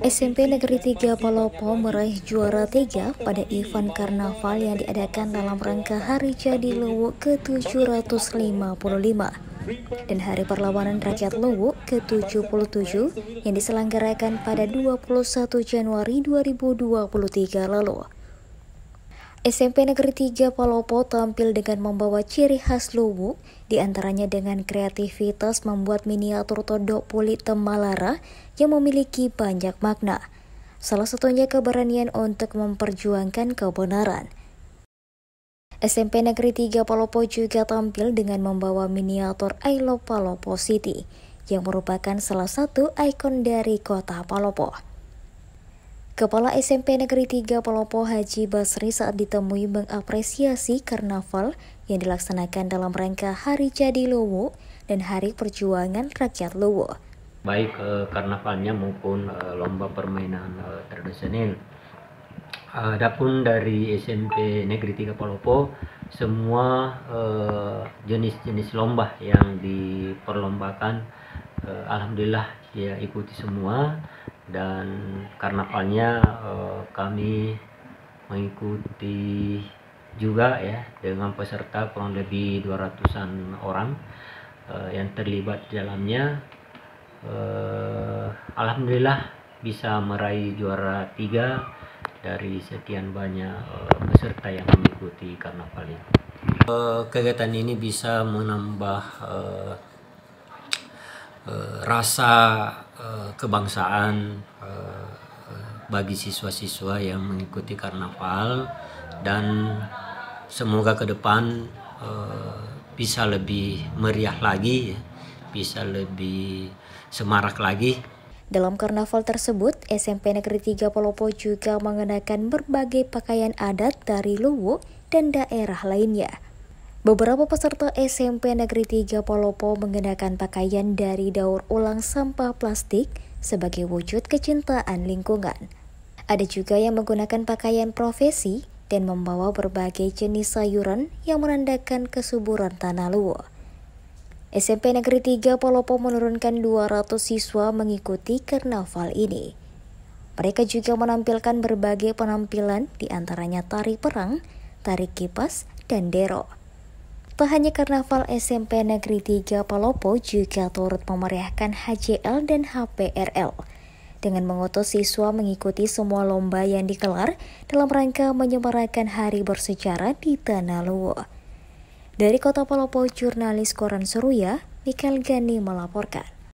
SMP Negeri 3 Palopo meraih juara 3 pada event karnaval yang diadakan dalam rangka Hari Jadi Lewuk ke-755 dan Hari Perlawanan Rakyat Luwu ke-77 yang diselenggarakan pada 21 Januari 2023 lalu. SMP Negeri 3 Palopo tampil dengan membawa ciri khas Luwu, diantaranya dengan kreativitas membuat miniatur todok pulit temalara yang memiliki banyak makna. Salah satunya keberanian untuk memperjuangkan kebenaran. SMP Negeri 3 Palopo juga tampil dengan membawa miniatur I Love Palopo City, yang merupakan salah satu ikon dari kota Palopo. Kepala SMP Negeri 3 Palopo Haji Basri saat ditemui mengapresiasi karnaval yang dilaksanakan dalam rangka Hari Jadi Lowo dan Hari Perjuangan Rakyat Lowo. Baik eh, karnavalnya maupun eh, lomba permainan eh, tradisional. Adapun dari SMP Negeri 3 Palopo, semua eh, jenis-jenis lomba yang diperlombakan eh, alhamdulillah dia ikuti semua dan karnavalnya eh, kami mengikuti juga ya dengan peserta kurang lebih 200-an orang eh, yang terlibat dalamnya eh, Alhamdulillah bisa meraih juara tiga dari sekian banyak eh, peserta yang mengikuti karnaval ini eh, kegiatan ini bisa menambah eh, eh, rasa Eh, kebangsaan eh, bagi siswa-siswa yang mengikuti karnaval dan semoga ke depan eh, bisa lebih meriah lagi, bisa lebih semarak lagi. Dalam karnaval tersebut, SMP Negeri 3 Palopo juga mengenakan berbagai pakaian adat dari Luwu dan daerah lainnya. Beberapa peserta SMP Negeri 3 Polopo mengenakan pakaian dari daur ulang sampah plastik sebagai wujud kecintaan lingkungan. Ada juga yang menggunakan pakaian profesi dan membawa berbagai jenis sayuran yang menandakan kesuburan tanah luar. SMP Negeri 3 Polopo menurunkan 200 siswa mengikuti karnaval ini. Mereka juga menampilkan berbagai penampilan diantaranya tari perang, tari kipas, dan derok. Tak hanya Karnaval SMP Negeri 3 Palopo juga turut memeriahkan HCL dan HPRL dengan mengutus siswa mengikuti semua lomba yang dikelar dalam rangka menyemarakan hari bersejarah di Tanah Luwuk. Dari Kota Palopo, jurnalis Koran Seruya, Mikael Gani melaporkan.